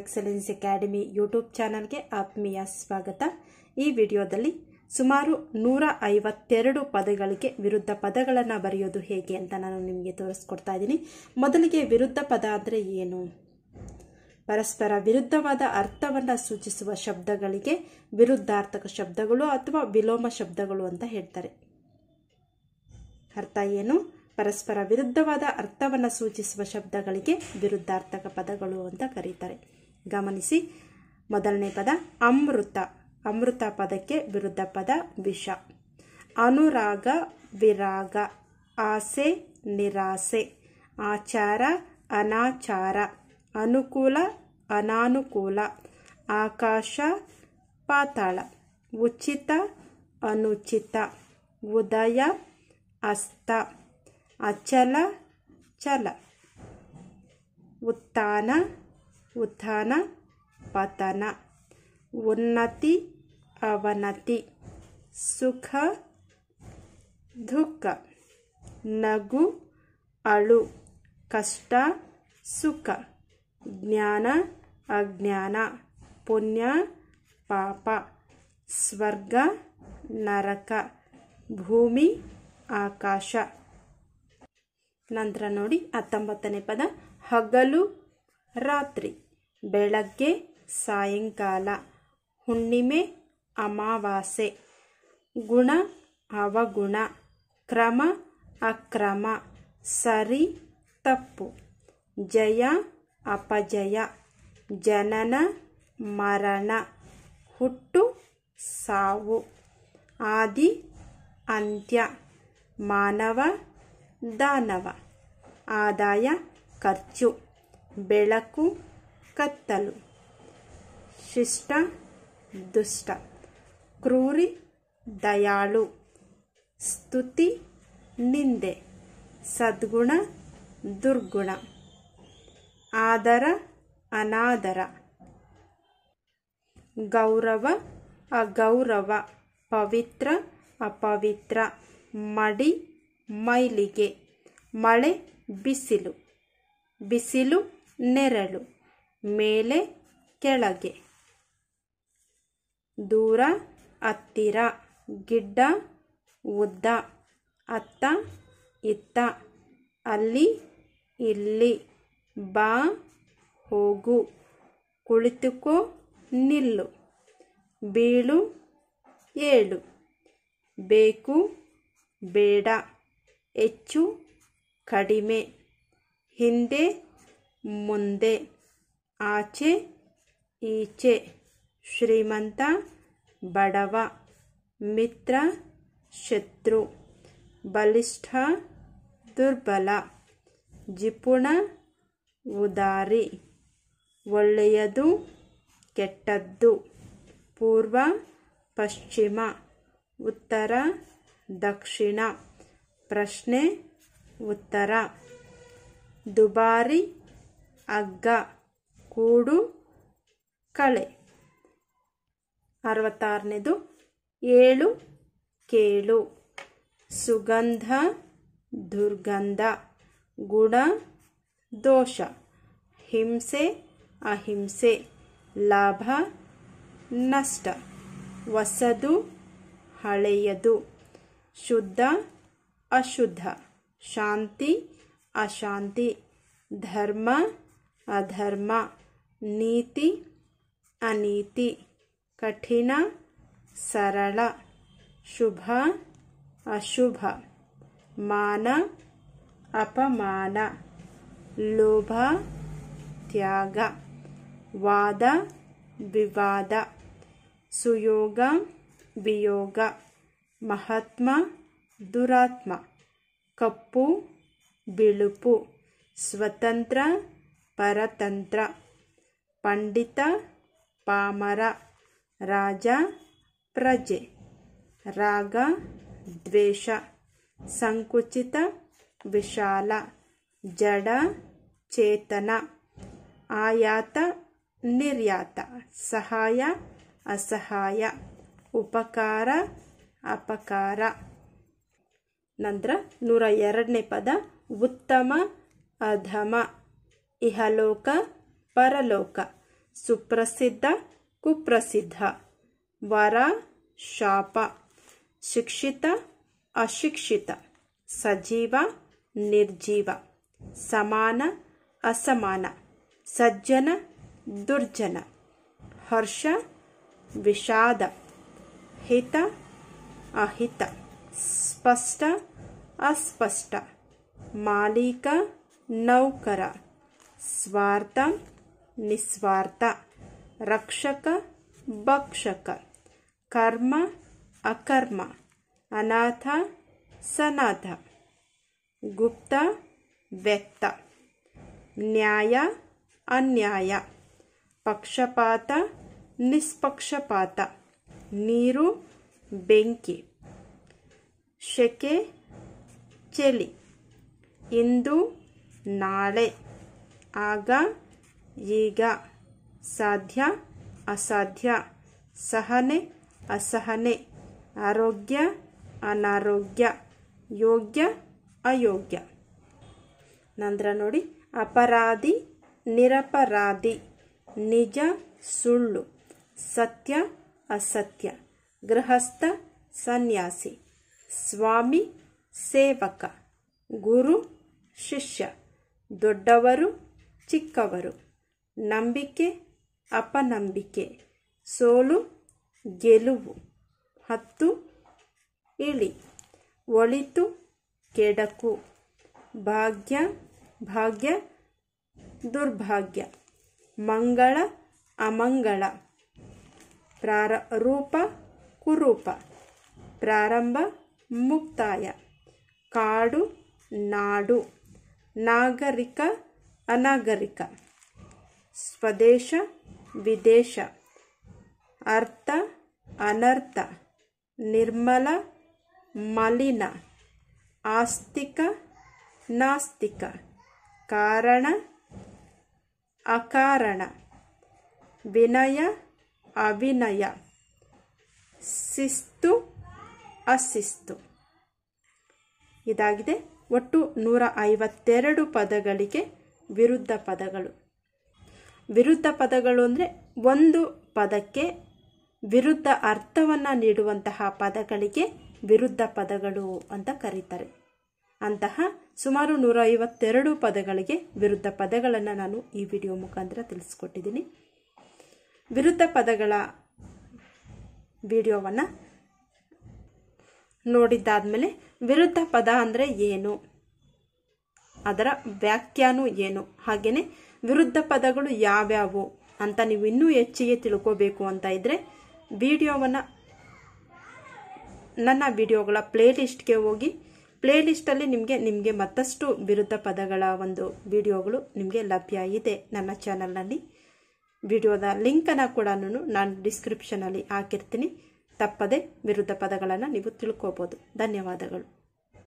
excellence academy YouTube ಚಾನಲ್ಗೆ ಆತ್ಮೀಯ ಸ್ವಾಗತ ಈ ವಿಡಿಯೋದಲ್ಲಿ ಸುಮಾರು ನೂರ ಐವತ್ತೆರಡು ಪದಗಳಿಗೆ ವಿರುದ್ಧ ಪದಗಳನ್ನು ಬರೆಯೋದು ಹೇಗೆ ಅಂತ ನಾನು ನಿಮಗೆ ತೋರಿಸ್ಕೊಡ್ತಾ ಇದ್ದೀನಿ ಮೊದಲಿಗೆ ವಿರುದ್ಧ ಪದ ಅಂದರೆ ಏನು ಪರಸ್ಪರ ವಿರುದ್ಧವಾದ ಅರ್ಥವನ್ನು ಸೂಚಿಸುವ ಶಬ್ದಗಳಿಗೆ ವಿರುದ್ಧಾರ್ಥಕ ಶಬ್ದಗಳು ಅಥವಾ ವಿಲೋಮ ಶಬ್ದಗಳು ಅಂತ ಹೇಳ್ತಾರೆ ಅರ್ಥ ಏನು ಪರಸ್ಪರ ವಿರುದ್ಧವಾದ ಅರ್ಥವನ್ನು ಸೂಚಿಸುವ ಶಬ್ದಗಳಿಗೆ ವಿರುದ್ಧಾರ್ಥಕ ಪದಗಳು ಅಂತ ಕರೀತಾರೆ ಗಮನಿಸಿ ಮೊದಲನೇ ಪದ ಅಮೃತ ಅಮೃತ ಪದಕ್ಕೆ ವಿರುದ್ಧ ಪದ ವಿಷ ಅನುರಾಗ ವಿರಾಗ ಆಸೆ ನಿರಾಸೆ ಆಚಾರ ಅನಾಚಾರ ಅನುಕೂಲ ಅನಾನುಕೂಲ ಆಕಾಶ ಪಾತಾಳ ಉಚಿತ ಅನುಚಿತ ಉದಯ ಅಸ್ತ ಅಚಲ ಚಲ ಉತ್ಥಾನ ಉತ್ಥಾನ ಪತನ ಉನ್ನತಿ ಅವನತಿ ಸುಖ ದುಃಖ ನಗು ಅಳು ಕಷ್ಟ ಸುಖ ಜ್ಞಾನ ಅಜ್ಞಾನ ಪುಣ್ಯ ಪಾಪ ಸ್ವರ್ಗ ನರಕ ಭೂಮಿ ಆಕಾಶ ನಂತರ ನೋಡಿ ಹತ್ತೊಂಬತ್ತನೇ ಪದ ಹಗಲು ರಾತ್ರಿ ಬೆಳಗ್ಗೆ ಸಾಯಂಕಾಲ ಹುಣ್ಣಿಮೆ ಅಮಾವಾಸೆ ಗುಣ ಅವಗುಣ ಕ್ರಮ ಅಕ್ರಮ ಸರಿ ತಪ್ಪು ಜಯ ಅಪಜಯ ಜನನ ಮರಣ ಹುಟ್ಟು ಸಾವು ಆದಿ ಅಂತ್ಯ ಮಾನವ ದಾನವ ಆದಾಯ ಖರ್ಚು ಬೆಳಕು ಕತ್ತಲು ಶಿಷ್ಟ ದುಷ್ಟ ಕ್ರೂರಿ ದಯಾಳು ಸ್ತುತಿ ನಿಂದೆ ಸದ್ಗುಣ ದುರ್ಗುಣ ಆದರ ಅನಾದರ ಗೌರವ ಅಗೌರವ ಪವಿತ್ರ ಅಪವಿತ್ರ ಮಡಿ ಮೈಲಿಗೆ ಮಳೆ ಬಿಸಿಲು ಬಿಸಿಲು ನೆರಳು ಮೇಲೆ ಕೆಳಗೆ ದೂರ ಅತ್ತಿರ ಗಿಡ್ಡ ಉದ್ದ ಅತ್ತ ಇತ್ತ ಅಲ್ಲಿ ಇಲ್ಲಿ ಬಾ ಹೋಗು ಕುಳಿತುಕೋ ನಿಲ್ಲು ಬೀಳು ಏಳು ಬೇಕು ಬೇಡ ಹೆಚ್ಚು ಕಡಿಮೆ ಹಿಂದೆ ಮುಂದೆ ಆಚೆ ಈಚೆ ಶ್ರೀಮಂತ ಬಡವ ಮಿತ್ರ ಶತ್ರು ಬಲಿಷ್ಠ ದುರ್ಬಲ ಜಿಪುಣ ಉದಾರಿ ಒಳ್ಳೆಯದು ಕೆಟ್ಟದ್ದು ಪೂರ್ವ ಪಶ್ಚಿಮ ಉತ್ತರ ದಕ್ಷಿಣ ಪ್ರಶ್ನೆ ಉತ್ತರ ದುಬಾರಿ ಅಗ್ಗ ಗೂಡು ಕಳೆ ಅರವತ್ತಾರನೇದು ಏಳು ಕೇಳು ಸುಗಂಧ ದುರ್ಗಂಧ ಗುಣ ದೋಷ ಹಿಂಸೆ ಅಹಿಂಸೆ ಲಾಭ ನಷ್ಟ ಹೊಸದು ಹಳೆಯದು ಶುದ್ಧ ಅಶುದ್ಧ ಶಾಂತಿ ಅಶಾಂತಿ ಧರ್ಮ ಅಧರ್ಮ ನೀತಿ ಅನೀತಿ ಕಠಿಣ ಸರಳ ಶುಭ ಅಶುಭ ಮಾನ ಅಪಮಾನ ಲೋಭ ತ್ಯಾಗ ವಾದ ವಿವಾದ ಸುಯೋಗ ವಿಯೋಗ ಮಹಾತ್ಮ ದುರಾತ್ಮ ಕಪ್ಪು ಬಿಳುಪು ಸ್ವತಂತ್ರ ಪರತಂತ್ರ ಪಂಡಿತ ಪಾಮರ ರಾಜ ಪ್ರಜೆ ರಾಗ ದ್ವೇಷ ಸಂಕುಚಿತ ವಿಶಾಲ ಜಡ ಚೇತನ ಆಯಾತ ನಿರ್ಯಾತ ಸಹಾಯ ಅಸಹಾಯ ಉಪಕಾರ ಅಪಕಾರ ನಂತರ ನೂರ ಎರಡನೇ ಪದ ಉತ್ತಮ ಅಧಮ ಇಹಲೋಕ ಪರಲೋಕ ಸುಪ್ರಸಿದ್ಧ ಕುಪ್ರಸಿದ್ಧ ವರ ಶಾಪ ಶಿಕ್ಷಿತ ಅಶಿಕ್ಷಿತ ಸಜೀವ ನಿರ್ಜೀವ ಸಮಾನ ಅಸಮಾನ ಸಜ್ಜನ ದುರ್ಜನ ಹರ್ಷ ವಿಷಾದ ಹಿತ ಅಹಿತ ಸ್ಪಷ್ಟ ಅಸ್ಪಷ್ಟ ಮಾಲೀಕ ನೌಕರ ಸ್ವಾರ್ಥ ನಿಸ್ವಾರ್ಥ ರಕ್ಷಕ ಭಕ್ಷಕ ಕರ್ಮ ಅಕರ್ಮ ಅನಾಥ ಸನಾಥ ಗುಪ್ತ ವ್ಯಕ್ತ ನ್ಯಾಯ ಅನ್ಯಾಯ ಪಕ್ಷಪಾತ ನಿಸ್ಪಕ್ಷಪಾತ ನೀರು ಬೆಂಕಿ ಶೆಕೆ ಚೆಲಿ ಇಂದು ನಾಳೆ ಆಗ ಈಗ ಸಾಧ್ಯ ಅಸಾಧ್ಯ ಸಹನೆ ಅಸಹನೆ ಆರೋಗ್ಯ ಅನಾರೋಗ್ಯ ಯೋಗ್ಯ ಅಯೋಗ್ಯ ನಂತರ ನೋಡಿ ಅಪರಾಧಿ ನಿರಪರಾಧಿ ನಿಜ ಸುಳ್ಳು ಸತ್ಯ ಅಸತ್ಯ ಗೃಹಸ್ಥ ಸನ್ಯಾಸಿ ಸ್ವಾಮಿ ಸೇವಕ ಗುರು ಶಿಷ್ಯ ದೊಡ್ಡವರು ಚಿಕ್ಕವರು ನಂಬಿಕೆ ಅಪನಂಬಿಕೆ ಸೋಲು ಗೆಲುವು ಹತ್ತು ಇಳಿ ಒಳಿತು ಕೆಡಕು ಭಾಗ್ಯ ಭಾಗ್ಯ ದುರ್ಭಾಗ್ಯ ಮಂಗಳ ಅಮಂಗಳ ರೂಪ ಕುರೂಪ ಪ್ರಾರಂಭ ಮುಕ್ತಾಯ ಕಾಡು ನಾಡು ನಾಗರಿಕ ಅನಾಗರಿಕ ಸ್ವದೇಶ ವಿದೇಶ ಅರ್ಥ ಅನರ್ಥ ನಿರ್ಮಲ ಮಲಿನ ಆಸ್ತಿಕ ನಾಸ್ತಿಕ ಕಾರಣ ಅಕಾರಣ ವಿನಯ ಅವಿನಯ ಸಿಸ್ತು ಅಸಿಸ್ತು ಇದಾಗಿದೆ ಒಟ್ಟು ನೂರ ಐವತ್ತೆರಡು ಪದಗಳಿಗೆ ವಿರುದ್ಧ ಪದಗಳು ವಿರುದ್ಧ ಪದಗಳು ಅಂದರೆ ಒಂದು ಪದಕ್ಕೆ ವಿರುದ್ಧ ಅರ್ಥವನ್ನು ನೀಡುವಂತಹ ಪದಗಳಿಗೆ ವಿರುದ್ಧ ಪದಗಳು ಅಂತ ಕರೀತಾರೆ ಅಂತಹ ಸುಮಾರು ನೂರ ಐವತ್ತೆರಡು ಪದಗಳಿಗೆ ವಿರುದ್ಧ ಪದಗಳನ್ನು ನಾನು ಈ ವಿಡಿಯೋ ಮುಖಾಂತರ ತಿಳಿಸ್ಕೊಟ್ಟಿದ್ದೀನಿ ವಿರುದ್ಧ ಪದಗಳ ವಿಡಿಯೋವನ್ನು ನೋಡಿದ್ದಾದಮೇಲೆ ವಿರುದ್ಧ ಪದ ಅಂದರೆ ಏನು ಅದರ ವ್ಯಾಖ್ಯಾನು ಏನು ಹಾಗೆಯೇ ವಿರುದ್ಧ ಪದಗಳು ಯಾವ್ಯಾವು ಅಂತ ನೀವು ಇನ್ನೂ ಹೆಚ್ಚಿಗೆ ತಿಳ್ಕೋಬೇಕು ಅಂತ ಇದ್ದರೆ ವಿಡಿಯೋವನ್ನು ನನ್ನ ವಿಡಿಯೋಗಳ ಪ್ಲೇಲಿಸ್ಟ್ಗೆ ಹೋಗಿ ಪ್ಲೇಲಿಸ್ಟಲ್ಲಿ ನಿಮಗೆ ನಿಮಗೆ ಮತ್ತಷ್ಟು ವಿರುದ್ಧ ಪದಗಳ ಒಂದು ವಿಡಿಯೋಗಳು ನಿಮಗೆ ಲಭ್ಯ ಇದೆ ನನ್ನ ಚಾನಲ್ನಲ್ಲಿ ವಿಡಿಯೋದ ಲಿಂಕನ್ನು ಕೂಡ ನಾನು ಡಿಸ್ಕ್ರಿಪ್ಷನಲ್ಲಿ ಹಾಕಿರ್ತೀನಿ ತಪ್ಪದೆ ವಿರುದ್ಧ ಪದಗಳನ್ನು ನೀವು ತಿಳ್ಕೋಬೋದು ಧನ್ಯವಾದಗಳು